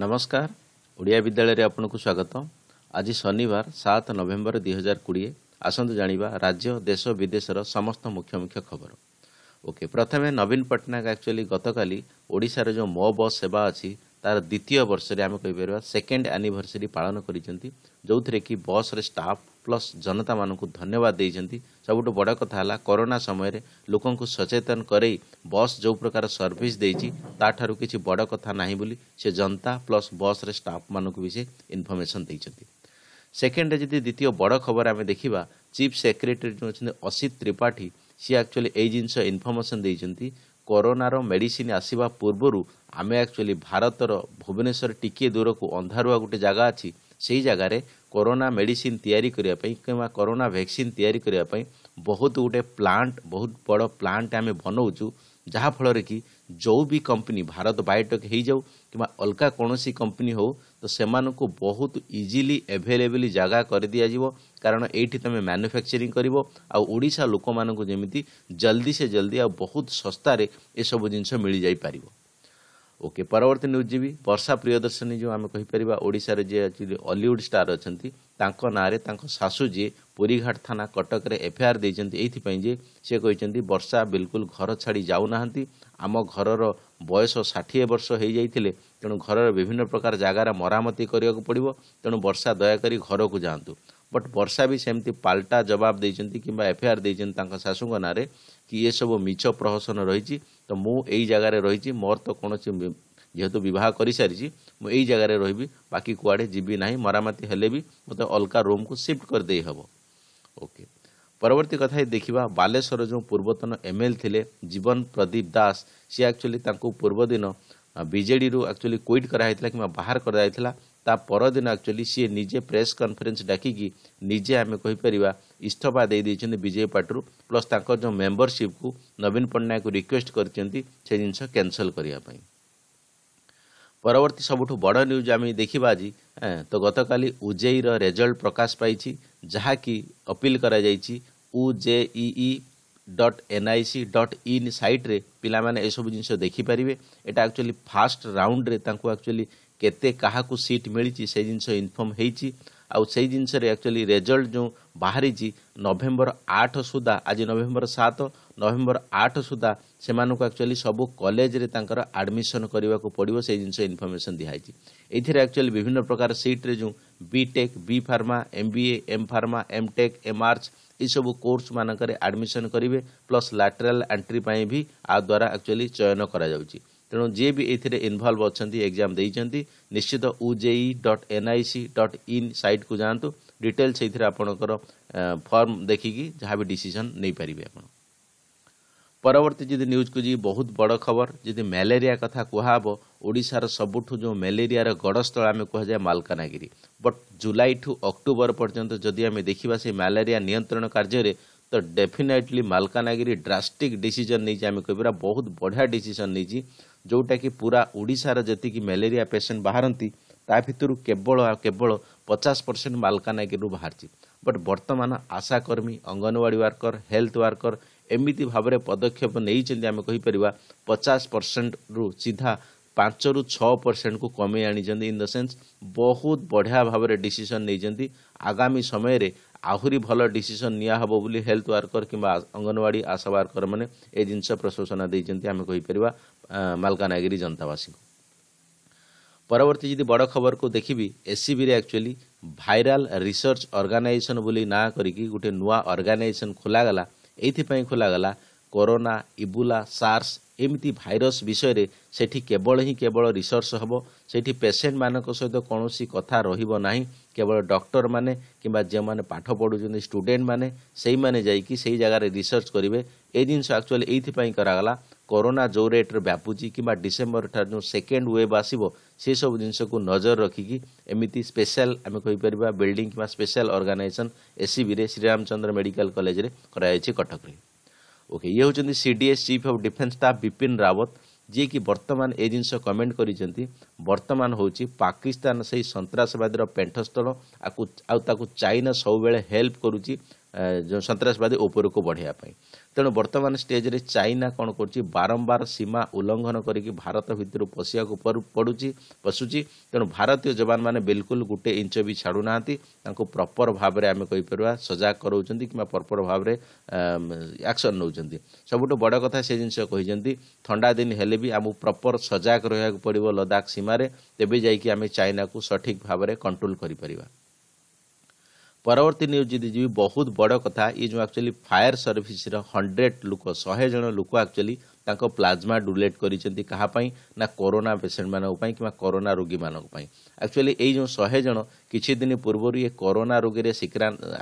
ନମସ୍କାର ଓଡ଼ିଆ ବିଦ୍ୟାଳୟରେ ଆପଣଙ୍କୁ ସ୍ୱାଗତ ଆଜି ଶନିବାର ସାତ ନଭେମ୍ବର ଦୁଇ ହଜାର କୋଡ଼ିଏ ଆସନ୍ତୁ ଜାଣିବା ରାଜ୍ୟ ଦେଶ ବିଦେଶର ସମସ୍ତ ମୁଖ୍ୟ ମୁଖ୍ୟ ଖବର ଓକେ ପ୍ରଥମେ ନବୀନ ପଟ୍ଟନାୟକ ଆକ୍ଚୁଆଲି ଗତକାଲି ଓଡ଼ିଶାର ଯେଉଁ ମୋ ବସ୍ ସେବା ଅଛି ତାର ଦ୍ୱିତୀୟ ବର୍ଷରେ ଆମେ କହିପାରିବା ସେକେଣ୍ଡ ଆନିଭର୍ସରି ପାଳନ କରିଛନ୍ତି ଯେଉଁଥିରେ କି ବସ୍ରେ ଷ୍ଟାଫ୍ ପ୍ଲସ୍ ଜନତାମାନଙ୍କୁ ଧନ୍ୟବାଦ ଦେଇଛନ୍ତି ସବୁଠୁ ବଡ଼ କଥା ହେଲା କରୋନା ସମୟରେ ଲୋକଙ୍କୁ ସଚେତନ କରାଇ ବସ୍ ଯେଉଁ ପ୍ରକାର ସର୍ଭିସ୍ ଦେଇଛି ତାଠାରୁ କିଛି ବଡ଼ କଥା ନାହିଁ ବୋଲି ସେ ଜନତା ପ୍ଲସ୍ ବସ୍ରେ ଷ୍ଟାଫ୍ମାନଙ୍କୁ ବି ସେ ଇନଫର୍ମେସନ୍ ଦେଇଛନ୍ତି ସେକେଣ୍ଡରେ ଯଦି ଦ୍ୱିତୀୟ ବଡ଼ ଖବର ଆମେ ଦେଖିବା ଚିଫ୍ ସେକ୍ରେଟେରୀ ଯେଉଁ ଅଛନ୍ତି ଅସିତ ତ୍ରିପାଠୀ ସିଏ ଆକ୍ଚୁଆଲି ଏଇ ଜିନିଷ ଇନଫର୍ମେସନ୍ ଦେଇଛନ୍ତି କରୋନାର ମେଡିସିନ୍ ଆସିବା ପୂର୍ବରୁ ଆମେ ଆକ୍ଚୁଆଲି ଭାରତର ଭୁବନେଶ୍ୱର ଟିକିଏ ଦୂରକୁ ଅନ୍ଧାରୁଆ ଗୋଟେ ଜାଗା ଅଛି ସେହି ଜାଗାରେ କରୋନା ମେଡ଼ିସିନ୍ ତିଆରି କରିବା ପାଇଁ କିମ୍ବା କରୋନା ଭ୍ୟାକ୍ସିନ୍ ତିଆରି କରିବା ପାଇଁ ବହୁତ ଗୋଟେ ପ୍ଲାଣ୍ଟ ବହୁତ ବଡ଼ ପ୍ଲାଣ୍ଟ ଆମେ ବନାଉଛୁ ଯାହାଫଳରେ କି ଯେଉଁ ବି କମ୍ପାନୀ ଭାରତ ବାୟୋଟେକ୍ ହେଇଯାଉ କିମ୍ବା ଅଲଗା କୌଣସି କମ୍ପାନୀ ହେଉ ତ ସେମାନଙ୍କୁ ବହୁତ ଇଜିଲି ଆଭେଲେବଲି ଜାଗା କରିଦିଆଯିବ କାରଣ ଏଇଠି ତୁମେ ମ୍ୟାନୁଫ୍ୟାକ୍ଚରିଂ କରିବ ଆଉ ଓଡ଼ିଶା ଲୋକମାନଙ୍କୁ ଯେମିତି ଜଲ୍ଦି ସେ ଜଲ୍ଦି ଆଉ ବହୁତ ଶସ୍ତାରେ ଏସବୁ ଜିନିଷ ମିଳିଯାଇପାରିବ ଓକେ ପରବର୍ତ୍ତୀ ନ୍ୟୁଜ୍ ଯିବି ବର୍ଷା ପ୍ରିୟଦର୍ଶନୀ ଯେଉଁ ଆମେ କହିପାରିବା ଓଡ଼ିଶାରେ ଯିଏ ଅଛନ୍ତି ଅଲିଉଡ଼ ଷ୍ଟାର ଅଛନ୍ତି ତାଙ୍କ ନାଁରେ ତାଙ୍କ ଶାଶୁ ଯିଏ ପୁରୀଘାଟ ଥାନା କଟକରେ ଏଫ୍ଆଇଆର୍ ଦେଇଛନ୍ତି ଏଇଥିପାଇଁ ଯେ ସେ କହିଛନ୍ତି ବର୍ଷା ବିଲକୁଲ ଘର ଛାଡ଼ି ଯାଉନାହାନ୍ତି ଆମ ଘରର ବୟସ ଷାଠିଏ ବର୍ଷ ହୋଇଯାଇଥିଲେ ତେଣୁ ଘରର ବିଭିନ୍ନ ପ୍ରକାର ଜାଗାରେ ମରାମତି କରିବାକୁ ପଡ଼ିବ ତେଣୁ ବର୍ଷା ଦୟାକରି ଘରକୁ ଯାଆନ୍ତୁ ବଟ୍ ବର୍ଷା ବି ସେମିତି ପାଲଟା ଜବାବ ଦେଇଛନ୍ତି କିମ୍ବା ଏଫଆଇଆର୍ ଦେଇଛନ୍ତି ତାଙ୍କ ଶାଶୁଙ୍କ ନାଁରେ କି ଏସବୁ ମିଛ ପ୍ରହସନ ରହିଛି ତ ମୁଁ ଏଇ ଜାଗାରେ ରହିଛି ମୋର ତ କୌଣସି ଯେହେତୁ ବିବାହ କରିସାରିଛି ମୁଁ ଏଇ ଜାଗାରେ ରହିବି ବାକି କୁଆଡ଼େ ଯିବି ନାହିଁ ମରାମତି ହେଲେ ବି ମୋତେ ଅଲଗା ରୁମ୍କୁ ସିଫ୍ଟ କରିଦେଇ ହେବ ଓକେ ପରବର୍ତ୍ତୀ କଥା ଦେଖିବା ବାଲେଶ୍ୱର ଯେଉଁ ପୂର୍ବତନ ଏମ୍ ଏଲ୍ ଥିଲେ ଜୀବନ ପ୍ରଦୀପ ଦାସ ସିଏ ଆକ୍ଚୁଆଲି ତାଙ୍କୁ ପୂର୍ବଦିନ ବିଜେଡ଼ିରୁ ଆକ୍ଚୁଆଲି କୁଇଟ୍ କରାହେଇଥିଲା କିମ୍ବା ବାହାର କରାଯାଇଥିଲା ତା ପରଦିନ ଆକ୍ଚୁଆଲି ସିଏ ନିଜେ ପ୍ରେସ୍ କନଫରେନ୍ସ ଡାକିକି ନିଜେ ଆମେ କହିପାରିବା ଇସ୍ତଫା ଦେଇଦେଇଛନ୍ତି ବିଜେପି ପାର୍ଟିରୁ ପ୍ଲସ୍ ତାଙ୍କର ଯେଉଁ ମେମ୍ବରସିପ୍କୁ ନବୀନ ପଟ୍ଟନାୟକ ରିକ୍ୱେଷ୍ଟ କରିଛନ୍ତି ସେ ଜିନିଷ କ୍ୟାନସଲ୍ କରିବା ପାଇଁ ପରବର୍ତ୍ତୀ ସବୁଠୁ ବଡ଼ ନ୍ୟୁଜ୍ ଆମେ ଦେଖିବା ଆଜି ତ ଗତକାଲି ଉଜେଇର ରେଜଲ୍ଟ ପ୍ରକାଶ ପାଇଛି ଯାହାକି ଅପିଲ୍ କରାଯାଇଛି OJEE dot NIC dot in ସାଇଟ୍ରେ ପିଲାମାନେ ଏସବୁ ଜିନିଷ ଦେଖିପାରିବେ ଏଇଟା ଆକ୍ଚୁଆଲି ଫାର୍ଷ୍ଟ ରାଉଣ୍ଡରେ ତାଙ୍କୁ ଆକ୍ଚୁଆଲି କେତେ କାହାକୁ ସିଟ୍ ମିଳିଛି ସେ ଜିନିଷ ଇନଫର୍ମ ହୋଇଛି ଆଉ ସେଇ ଜିନିଷରେ ଆକ୍ଚୁଆଲି ରେଜଲ୍ଟ ଯେଉଁ ବାହାରିଛି ନଭେମ୍ବର ଆଠ ସୁଦ୍ଧା ଆଜି ନଭେମ୍ବର ସାତ ନଭେମ୍ବର ଆଠ ସୁଦ୍ଧା ସେମାନଙ୍କୁ ଆକ୍ଚୁଆଲି ସବୁ କଲେଜରେ ତାଙ୍କର ଆଡ଼ମିସନ୍ କରିବାକୁ ପଡ଼ିବ ସେଇ ଜିନିଷ ଇନଫର୍ମେସନ୍ ଦିଆହେଇଛି ଏଥିରେ ଆକ୍ଚୁଆଲି ବିଭିନ୍ନ ପ୍ରକାର ସିଟ୍ରେ ଯେଉଁ B Tech B Pharma M B A M Pharma M Tech M Arch ଏସବୁ କୋର୍ସମାନଙ୍କରେ ଆଡ଼ମିସନ୍ କରିବେ ପ୍ଲସ୍ ଲାଟେରାଲ୍ ଆଣ୍ଟ୍ରି ପାଇଁ ବି ଆ ଦ୍ୱାରା ଆକ୍ଚୁଆଲି ଚୟନ କରାଯାଉଛି ତେଣୁ ଯିଏ ବି ଏଥିରେ ଇନଭଲ୍ଭ ଅଛନ୍ତି ଏକ୍ଜାମ୍ ଦେଇଛନ୍ତି ନିଶ୍ଚିତ OJEE dot NIC dot in ସାଇଟ୍କୁ ଯାଆନ୍ତୁ ଡିଟେଲ୍ ସେଇଥିରେ ଆପଣଙ୍କର ଫର୍ମ ଦେଖିକି ଯାହା ବି ଡିସିସନ୍ ନେଇପାରିବେ ଆପଣ ପରବର୍ତ୍ତୀ ଯଦି ନ୍ୟୁଜ୍କୁ ଯିବି ବହୁତ ବଡ଼ ଖବର ଯଦି ମ୍ୟାଲେରିଆ କଥା କୁହାହେବ ଓଡ଼ିଶାର ସବୁଠୁ ଯେଉଁ ମ୍ୟାଲେରିଆର ଗଡ଼ସ୍ଥଳ ଆମେ କୁହାଯାଏ ମାଲକାନଗିରି ବଟ୍ ଜୁଲାଇଠୁ ଅକ୍ଟୋବର ପର୍ଯ୍ୟନ୍ତ ଯଦି ଆମେ ଦେଖିବା ସେ ମ୍ୟାଲେରିଆ ନିୟନ୍ତ୍ରଣ କାର୍ଯ୍ୟରେ ତ ଡେଫିନେଟଲି ମାଲକାନଗିରି ଡ୍ରାଷ୍ଟିକ୍ ଡିସିଜନ୍ ନେଇଛି ଆମେ କହିପାରିବା ବହୁତ ବଢ଼ିଆ ଡିସିସନ୍ ନେଇଛି ଯେଉଁଟାକି ପୁରା ଓଡ଼ିଶାର ଯେତିକି ମ୍ୟାଲେରିଆ ପେସେଣ୍ଟ ବାହାରନ୍ତି ତା ଭିତରୁ କେବଳ ଆଉ କେବଳ ପଚାଶ ପରସେଣ୍ଟ ମାଲକାନଗିରିରୁ ବାହାରିଛି ବଟ୍ ବର୍ତ୍ତମାନ ଆଶାକର୍ମୀ ଅଙ୍ଗନବାଡ଼ି ୱାର୍କର ହେଲ୍ଥ ୱାର୍କର ଏମିତି ଭାବରେ ପଦକ୍ଷେପ ନେଇଛନ୍ତି ଆମେ କହିପାରିବା ପଚାଶ ପରସେଣ୍ଟରୁ ସିଧା ପାଞ୍ଚରୁ ଛଅ ପରସେଣ୍ଟକୁ କମେଇ ଆଣିଛନ୍ତି ଇନ୍ ଦ ସେନ୍ସ ବହୁତ ବଢ଼ିଆ ଭାବରେ ଡିସିସନ୍ ନେଇଛନ୍ତି ଆଗାମୀ ସମୟରେ ଆହୁରି ଭଲ ଡିସିସନ୍ ନିଆହେବ ବୋଲି ହେଲ୍ଥ ୱାର୍କର କିମ୍ବା ଅଙ୍ଗନବାଡ଼ି ଆଶା ୱାର୍କରମାନେ ଏ ଜିନିଷ ପ୍ରଶଂସନା ଦେଇଛନ୍ତି ଆମେ କହିପାରିବା ମାଲକାନଗିରି ଜନତାବାସୀଙ୍କୁ ପରବର୍ତ୍ତୀ ଯଦି ବଡ଼ ଖବରକୁ ଦେଖିବି ଏସ୍ସିବିରେ ଆକ୍ଚୁଆଲି ଭାଇରାଲ ରିସର୍ଚ୍ଚ ଅର୍ଗାନାଇଜେସନ୍ ବୋଲି ନାଁ କରିକି ଗୋଟିଏ ନୂଆ ଅର୍ଗାନାଇଜେସନ୍ ଖୋଲାଗଲା ଏଇଥିପାଇଁ ଖୋଲାଗଲା କରୋନା ଇବୁଲା ସାର୍ସ ଏମିତି ଭାଇରସ୍ ବିଷୟରେ ସେଠି କେବଳ ହିଁ କେବଳ ରିସର୍ଚ୍ଚ ହେବ ସେଠି ପେସେଣ୍ଟମାନଙ୍କ ସହିତ କୌଣସି କଥା ରହିବ ନାହିଁ କେବଳ ଡକ୍ଟରମାନେ କିମ୍ବା ଯେଉଁମାନେ ପାଠ ପଢ଼ୁଛନ୍ତି ଷ୍ଟୁଡେଣ୍ଟମାନେ ସେଇମାନେ ଯାଇକି ସେଇ ଜାଗାରେ ରିସର୍ଚ୍ଚ କରିବେ ଏ ଜିନିଷ ଆକ୍ଚୁଆଲି ଏଇଥିପାଇଁ କରାଗଲା କରୋନା ଯେଉଁ ରେଟ୍ରେ ବ୍ୟାପୁଛି କିମ୍ବା ଡିସେମ୍ବର ଠାରୁ ଯେଉଁ ସେକେଣ୍ଡ ୱେଭ୍ ଆସିବ ସେସବୁ ଜିନିଷକୁ ନଜର ରଖିକି ଏମିତି ସ୍ପେଶାଲ ଆମେ କହିପାରିବା ବିଲ୍ଡିଂ କିମ୍ବା ସ୍ପେଶାଲ ଅର୍ଗାନାଇଜେସନ୍ ଏସ୍ସିବିରେ ଶ୍ରୀରାମଚନ୍ଦ୍ର ମେଡ଼ିକାଲ କଲେଜରେ କରାଯାଇଛି କଟକରେ ଓକେ ଇଏ ହେଉଛନ୍ତି C D S chief of defence staff Bipin Rawat ଯିଏକି ବର୍ତ୍ତମାନ ଏ ଜିନିଷ କମେଣ୍ଟ କରିଛନ୍ତି ବର୍ତ୍ତମାନ ହେଉଛି ପାକିସ୍ତାନ ସେହି ସନ୍ତାସବାଦୀର ପେଣ୍ଠସ୍ଥଳ ଆକୁ ଆଉ ତାକୁ ଚାଇନା ସବୁବେଳେ ହେଲ୍ପ କରୁଛି ଯେଉଁ ସନ୍ତ୍ରାସବାଦୀ ଉପରକୁ ବଢ଼ାଇବା ପାଇଁ ତେଣୁ ବର୍ତ୍ତମାନ ଷ୍ଟେଜ୍ରେ ଚାଇନା କ'ଣ କରୁଛି ବାରମ୍ବାର ସୀମା ଉଲ୍ଲଂଘନ କରିକି ଭାରତ ଭିତରୁ ପଶିବାକୁ ପଡ଼ୁଛି ପଶୁଛି ତେଣୁ ଭାରତୀୟ ଯବାନମାନେ ବିଲକୁଲ ଗୋଟେ ଇଞ୍ଚ ବି ଛାଡ଼ୁନାହାନ୍ତି ତାଙ୍କୁ ପ୍ରପର ଭାବରେ ଆମେ କହିପାରିବା ସଜାଗ କରାଉଛନ୍ତି କିମ୍ବା ପ୍ରପର ଭାବରେ ଆକ୍ସନ୍ ନେଉଛନ୍ତି ସବୁଠୁ ବଡ଼ କଥା ସେ ଜିନିଷ କହିଛନ୍ତି ଥଣ୍ଡା ଦିନ ହେଲେ ବି ଆମକୁ ପ୍ରପର ସଜାଗ ରହିବାକୁ ପଡ଼ିବ ଲଦାଖ ସୀମାରେ ତେବେ ଯାଇକି ଆମେ ଚାଇନାକୁ ସଠିକ୍ ଭାବରେ କଣ୍ଟ୍ରୋଲ କରିପାରିବା ପରବର୍ତ୍ତୀ ନ୍ୟୁଜ୍ ଯଦି ଯିବି ବହୁତ ବଡ଼ କଥା ଇଏ ଯେଉଁ ଆକ୍ଚୁଆଲି ଫାୟାର ସର୍ଭିସର ହଣ୍ଡ୍ରେଡ଼୍ ଲୋକ ଶହେ ଜଣ ଲୋକ ଆକ୍ଚୁଆଲି ତାଙ୍କ ପ୍ଲାଜମା ଡୁଲେଟ୍ କରିଛନ୍ତି କାହା ପାଇଁ ନା କରୋନା ପେସେଣ୍ଟମାନଙ୍କ ପାଇଁ କିମ୍ବା କରୋନା ରୋଗୀମାନଙ୍କ ପାଇଁ ଆକ୍ଚୁଆଲି ଏଇ ଯେଉଁ ଶହେ ଜଣ କିଛି ଦିନ ପୂର୍ବରୁ ଏ କରୋନା ରୋଗୀରେ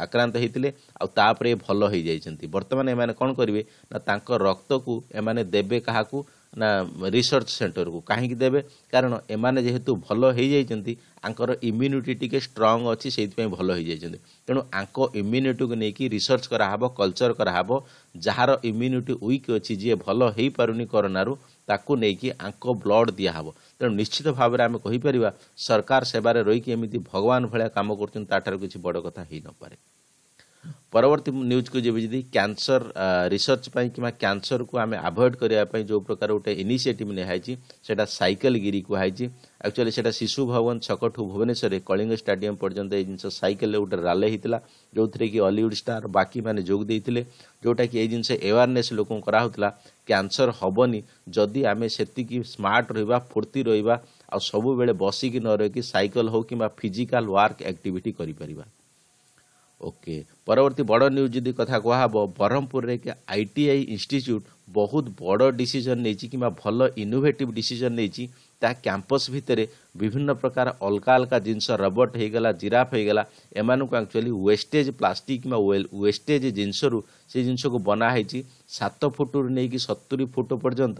ଆକ୍ରାନ୍ତ ହେଇଥିଲେ ଆଉ ତାପରେ ଭଲ ହେଇଯାଇଛନ୍ତି ବର୍ତ୍ତମାନ ଏମାନେ କ'ଣ କରିବେ ନା ତାଙ୍କ ରକ୍ତକୁ ଏମାନେ ଦେବେ କାହାକୁ ନା ରିସର୍ଚ୍ଚ ସେଣ୍ଟରକୁ କାହିଁକି ଦେବେ କାରଣ ଏମାନେ ଯେହେତୁ ଭଲ ହେଇଯାଇଛନ୍ତି ଆଙ୍କର ଇମ୍ୟୁନିଟି ଟିକେ ଷ୍ଟ୍ରଙ୍ଗ ଅଛି ସେଇଥିପାଇଁ ଭଲ ହେଇଯାଇଛନ୍ତି ତେଣୁ ଆଙ୍କ ଇମ୍ୟୁନିଟିକୁ ନେଇକି ରିସର୍ଚ୍ଚ କରାହେବ କଲଚର୍ କରାହେବ ଯାହାର ଇମ୍ୟୁନିଟି ୱିକ୍ ଅଛି ଯିଏ ଭଲ ହେଇପାରୁନି କରୋନାରୁ ତାକୁ ନେଇକି ଆଙ୍କ ବ୍ଲଡ଼ ଦିଆହେବ ତେଣୁ ନିଶ୍ଚିତ ଭାବରେ ଆମେ କହିପାରିବା ସରକାର ସେବାରେ ରହିକି ଏମିତି ଭଗବାନ ଭଳିଆ କାମ କରୁଛନ୍ତି ତା'ଠାରୁ କିଛି ବଡ଼ କଥା ହେଇନପାରେ ପରବର୍ତ୍ତୀ ନ୍ୟୁଜ୍କୁ ଯିଏ ଯଦି କ୍ୟାନ୍ସର ରିସର୍ଚ୍ଚ ପାଇଁ କିମ୍ବା କ୍ୟାନ୍ସରକୁ ଆମେ ଆଭଏଡ଼୍ କରିବା ପାଇଁ ଯେଉଁ ପ୍ରକାର ଗୋଟେ ଇନିସିଏଟିଭ୍ ନିଆହେଇଛି ସେଇଟା ସାଇକେଲଗିରି କୁହାହେଇଛି ଆକ୍ଚୁଆଲି ସେଇଟା ଶିଶୁ ଭବନ ଛକଠୁ ଭୁବନେଶ୍ୱରରେ କଳିଙ୍ଗ ଷ୍ଟାଡିୟମ୍ ପର୍ଯ୍ୟନ୍ତ ଏଇ ଜିନିଷ ସାଇକେଲରେ ଗୋଟେ ରାଲେ ହେଇଥିଲା ଯେଉଁଥିରେ କି ଅଲିଉଡ଼ ଷ୍ଟାର ବାକିମାନେ ଯୋଗ ଦେଇଥିଲେ ଯେଉଁଟାକି ଏଇ ଜିନିଷ ଆୱାରନେସ୍ ଲୋକଙ୍କୁ କରାହେଉଥିଲା କ୍ୟାନ୍ସର ହେବନି ଯଦି ଆମେ ସେତିକି ସ୍ମାର୍ଟ ରହିବା ଫୁର୍ତ୍ତି ରହିବା ଆଉ ସବୁବେଳେ ବସିକି ନ ରହିକି ସାଇକେଲ ହେଉ କିମ୍ବା ଫିଜିକାଲ୍ ୱାର୍କ ଆକ୍ଟିଭିଟି କରିପାରିବା ଓକେ ପରବର୍ତ୍ତୀ ବଡ଼ ନ୍ୟୁଜ୍ ଯଦି କଥା କୁହାହେବ ବ୍ରହ୍ମପୁରରେ ଆଇ ଟି ଆଇ ଇନଷ୍ଟିଚ୍ୟୁଟ୍ ବହୁତ ବଡ଼ ଡିସିଜନ୍ ନେଇଛି କିମ୍ବା ଭଲ ଇନୋଭେଟିଭ୍ ଡିସିଜନ୍ ନେଇଛି ତା କ୍ୟାମ୍ପସ୍ ଭିତରେ ବିଭିନ୍ନ ପ୍ରକାର ଅଲଗା ଅଲଗା ଜିନିଷ ରବଟ ହେଇଗଲା ଜିରାଫ ହେଇଗଲା ଏମାନଙ୍କୁ ଆକ୍ଚୁଆଲି ୱେଷ୍ଟେଜ୍ ପ୍ଲାଷ୍ଟିକ୍ କିମ୍ବା ୱେଷ୍ଟେଜ୍ ଜିନିଷରୁ ସେ ଜିନିଷକୁ ବନା ହେଇଛି ସାତ ଫୁଟରୁ ନେଇକି ସତୁରି ଫୁଟ ପର୍ଯ୍ୟନ୍ତ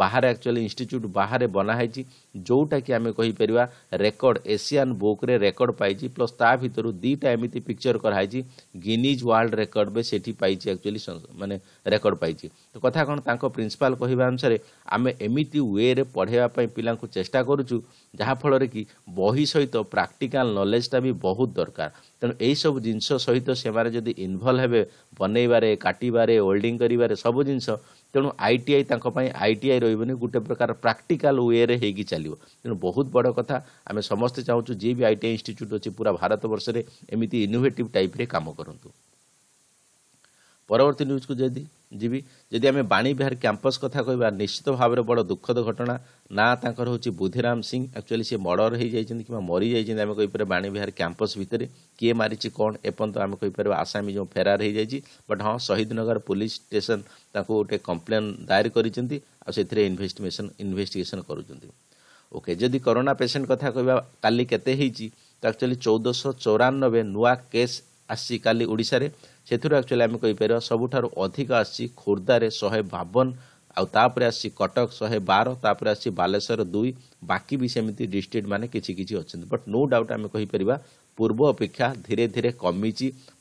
ବାହାରେ ଆକ୍ଚୁଆଲି ଇନଷ୍ଟିଚ୍ୟୁଟ୍ ବାହାରେ ବନା ହେଇଛି ଯେଉଁଟାକି ଆମେ କହିପାରିବା ରେକର୍ଡ଼ ଏସିଆନ୍ ବୁକ୍ରେ ରେକର୍ଡ଼ ପାଇଛି ପ୍ଲସ୍ ତା ଭିତରୁ ଦୁଇଟା ଏମିତି ପିକ୍ଚର୍ କରାହେଇଛି ଗିନିଜ୍ ୱାର୍ଲଡ଼ ରେକର୍ଡ଼ ବି ସେଠି ପାଇଛି ଆକ୍ଚୁଆଲି ମାନେ ରେକର୍ଡ଼ ପାଇଛି ତ କଥା କ'ଣ ତାଙ୍କ ପ୍ରିନ୍ସିପାଲ୍ କହିବା ଅନୁସାରେ ଆମେ ଏମିତି ୱେରେ ପଢ଼ାଇବା ପାଇଁ ପିଲାଙ୍କୁ ତାଙ୍କୁ ଚେଷ୍ଟା କରୁଛୁ ଯାହାଫଳରେ କି ବହି ସହିତ ପ୍ରାକ୍ଟିକାଲ ନଲେଜଟା ବି ବହୁତ ଦରକାର ତେଣୁ ଏହିସବୁ ଜିନିଷ ସହିତ ସେମାନେ ଯଦି ଇନଭଲ୍ଭ ହେବେ ବନେଇବାରେ କାଟିବାରେ ୱେଲ୍ଡିଂ କରିବାରେ ସବୁ ଜିନିଷ ତେଣୁ ଆଇ ଟି ଆଇ ତାଙ୍କ ପାଇଁ ଆଇ ଟି ଆଇ ରହିବନି ଗୋଟେ ପ୍ରକାର ପ୍ରାକ୍ଟିକାଲ ୱେରେ ହେଇକି ଚାଲିବ ତେଣୁ ବହୁତ ବଡ଼ କଥା ଆମେ ସମସ୍ତେ ଚାହୁଁଛୁ ଯିଏ ବି ଆଇ ଟି ଆଇ ଇନଷ୍ଟିଚ୍ୟୁଟ୍ ଅଛି ପୁରା ଭାରତବର୍ଷରେ ଏମିତି ଇନୋଭେଟିଭ୍ ଟାଇପ୍ରେ କାମ କରନ୍ତୁ ପରବର୍ତ୍ତୀ ନ୍ୟୁଜ୍କୁ ଯଦି ଯିବି ଯଦି ଆମେ ବାଣୀବିହାର କ୍ୟାମ୍ପସ୍ କଥା କହିବା ନିଶ୍ଚିତ ଭାବରେ ବଡ଼ ଦୁଃଖଦ ଘଟଣା ନା ତାଙ୍କର ହେଉଛି ବୁଧିରାମ ସିଂ ଆକ୍ଚୁଆଲି ସେ ମର୍ଡ଼ର୍ ହୋଇଯାଇଛନ୍ତି କିମ୍ବା ମରିଯାଇଛନ୍ତି ଆମେ କହିପାରିବା ବାଣୀବିହାର କ୍ୟାମ୍ପସ୍ ଭିତରେ କିଏ ମାରିଛି କ'ଣ ଏପର୍ଯ୍ୟନ୍ତ ଆମେ କହିପାରିବା ଆସାମୀ ଯେଉଁ ଫେରାର ହେଇଯାଇଛି ବଟ୍ ହଁ ଶହୀଦନଗର ପୋଲିସ ଷ୍ଟେସନ୍ ତାଙ୍କୁ ଗୋଟେ କମ୍ପ୍ଲେନ୍ ଦାୟର କରିଛନ୍ତି ଆଉ ସେଥିରେ ଇନଭେଷ୍ଟିଗେସନ୍ ଇନଭେଷ୍ଟିଗେସନ୍ କରୁଛନ୍ତି ଓକେ ଯଦି କରୋନା ପେସେଣ୍ଟ କଥା କହିବା କାଲି କେତେ ହେଇଛି ତ ଆକ୍ଚୁଆଲି ଚଉଦଶହ ଚଉରାନବେ ନୂଆ କେସ୍ आसी काली ओडा से एक्चुअली आम कहीपर सब अधिक आोर्धारे शहे बावन आउतापुर आटक शहे बार तापर आलेश्वर दुई बाकी भी सेमती डिस्ट्रिक्ट मैंने किसी किसी अच्छा बट नो डाउट आम कहीपर पूर्व अपेक्षा धीरे धीरे कमी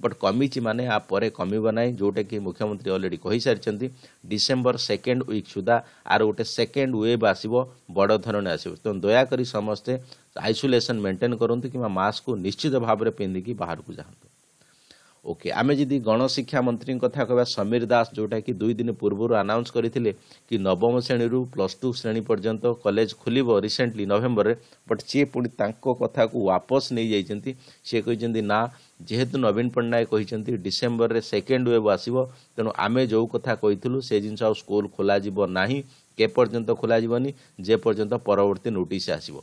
बट कमी मान आर कम जोटा कि मुख्यमंत्री अलरेडी कही सारी डिसेम्बर सेकेंड विक् सुधा आर गोटे सेकेंड वेव आस बड़े आस दयाक समस्त आइसोलेसन मेन्टेन करूँ कि मस्क निश्चित भाव में पिंधिकी बाहर को जातु ଓକେ ଆମେ ଯଦି ଗଣଶିକ୍ଷା ମନ୍ତ୍ରୀଙ୍କ କଥା କହିବା ସମୀର ଦାସ ଯେଉଁଟାକି ଦୁଇ ଦିନ ପୂର୍ବରୁ ଆନାଉନ୍ସ କରିଥିଲେ କି ନବମ ଶ୍ରେଣୀରୁ ପ୍ଲସ୍ ଟୁ ଶ୍ରେଣୀ ପର୍ଯ୍ୟନ୍ତ କଲେଜ ଖୋଲିବ ରିସେଣ୍ଟଲି ନଭେମ୍ବରରେ ବଟ୍ ସିଏ ପୁଣି ତାଙ୍କ କଥାକୁ ୱାପସ୍ ନେଇଯାଇଛନ୍ତି ସିଏ କହିଛନ୍ତି ନା ଯେହେତୁ ନବୀନ ପଟ୍ଟନାୟକ କହିଛନ୍ତି ଡିସେମ୍ବରରେ ସେକେଣ୍ଡ ୱେଭ୍ ଆସିବ ତେଣୁ ଆମେ ଯେଉଁ କଥା କହିଥିଲୁ ସେ ଜିନିଷ ଆଉ ସ୍କୁଲ ଖୋଲାଯିବ ନାହିଁ କେପର୍ଯ୍ୟନ୍ତ ଖୋଲାଯିବନି ଯେପର୍ଯ୍ୟନ୍ତ ପରବର୍ତ୍ତୀ ନୋଟିସ୍ ଆସିବ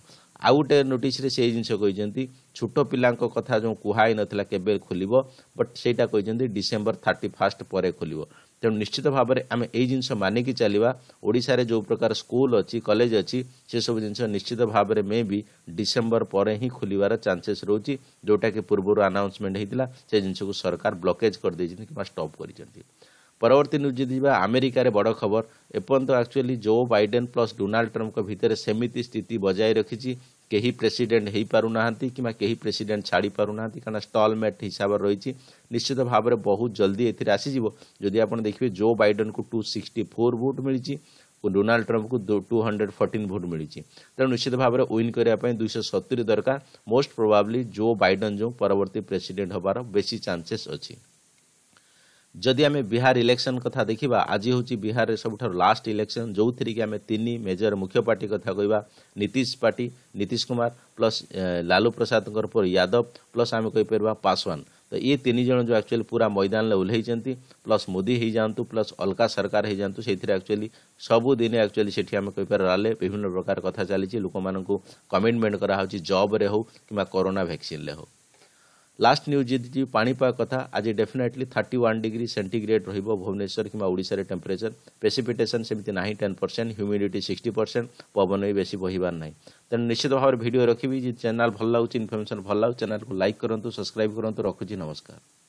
ଆଉ ଗୋଟେ ନୋଟିସ୍ରେ ସେଇ ଜିନିଷ କହିଛନ୍ତି ଛୋଟ ପିଲାଙ୍କ କଥା ଯେଉଁ କୁହା ହେଇନଥିଲା କେବେ ଖୋଲିବ ବଟ୍ ସେଇଟା କହିଛନ୍ତି ଡିସେମ୍ବର ଥାର୍ଟି ଫାଷ୍ଟ ପରେ ଖୋଲିବ ତେଣୁ ନିଶ୍ଚିତ ଭାବରେ ଆମେ ଏଇ ଜିନିଷ ମାନିକି ଚାଲିବା ଓଡ଼ିଶାରେ ଯେଉଁ ପ୍ରକାର ସ୍କୁଲ ଅଛି କଲେଜ ଅଛି ସେସବୁ ଜିନିଷ ନିଶ୍ଚିତ ଭାବରେ ମେ ବି ଡିସେମ୍ବର ପରେ ହିଁ ଖୋଲିବାର ଚାନ୍ସେସ୍ ରହୁଛି ଯେଉଁଟାକି ପୂର୍ବରୁ ଆନାଉନ୍ସମେଣ୍ଟ ହେଇଥିଲା ସେ ଜିନିଷକୁ ସରକାର ବ୍ଲକେଜ୍ କରିଦେଇଛନ୍ତି କିମ୍ବା ଷ୍ଟପ୍ କରିଛନ୍ତି ପରବର୍ତ୍ତୀ ନ୍ୟୁଜ୍ ଯଦି ଯିବା ଆମେରିକାରେ ବଡ଼ ଖବର ଏପର୍ଯ୍ୟନ୍ତ actually Joe Biden plus Donald ଟ୍ରମ୍ପଙ୍କ ଭିତରେ ସେମିତି ସ୍ଥିତି ବଜାୟ ରଖିଛି କେହି ପ୍ରେସିଡେଣ୍ଟ ହୋଇପାରୁନାହାନ୍ତି କିମ୍ବା କେହି ପ୍ରେସିଡେଣ୍ଟ ଛାଡ଼ି ପାରୁନାହାନ୍ତି କାରଣ ଷ୍ଟଲମେଟ୍ ହିସାବରେ ରହିଛି ନିଶ୍ଚିତ ଭାବରେ ବହୁତ ଜଲ୍ଦି ଏଥିରେ ଆସିଯିବ ଯଦି ଆପଣ ଦେଖିବେ ଜୋ ବାଇଡେନକୁ ଟୁ ସିକ୍ସଟି ଫୋର୍ ଭୋଟ୍ ମିଳିଛି ଡୋନାଲ୍ଡ ଟ୍ରମ୍ପକୁ ଟୁ ହଣ୍ଡ୍ରେଡ୍ ଫର୍ଟିନ୍ ଭୋଟ୍ ମିଳିଛି ତେଣୁ ନିଶ୍ଚିତ ଭାବରେ ୱିନ୍ କରିବା ପାଇଁ ଦୁଇଶହ ସତୁରି ଦରକାର ମୋଷ୍ଟ ପ୍ରୋବାବ୍ଲି ଜୋ ବାଇଡେନ୍ ଯେଉଁ ପରବର୍ତ୍ତୀ ପ୍ରେସିଡେଣ୍ଟ ହେବାର ବେଶୀ ଚାନ୍ସେସ୍ ଅଛି जदि आम बिहार इलेक्शन कथा देखा आज हूँ बिहार में सब लास्ट इलेक्शन जो थी कि आम तीन मेजर मुख्य पार्टी कथा कह Nitish party Nitish Kumar plus Lalu Prasad Yadav plus आम कहींपर पासवान तो ये तीन जन जो एक्चुअली पूरा मैदान में ओह्ल प्लस मोदी हो जातु प्लस अलका सरकार हो जातु से एक्चुअली सबुदिन एक्चुअली सेठी राले विभिन्न प्रकार कथ चली लोक मूँ कमिटमेंट कराऊ जब्रे हूँ कि कोरोना भैक्सीन हो लास्ट न्यूज जी पापा कथ आज definitely thirty one degree centigrade रही है भुवनेश्वर किशार टेम्परेचर प्रेसीपिटेसन सेमती ना ten percent humidity sixty percent पवन भी बेस बहबार ना तेनाली निश्चित भाव में भिड रखी चैनल भल लगे इनफर्मेशन भल लगे चैनल को लाइक करूँ सब्सक्राइब करूँ रखुच नमस्कार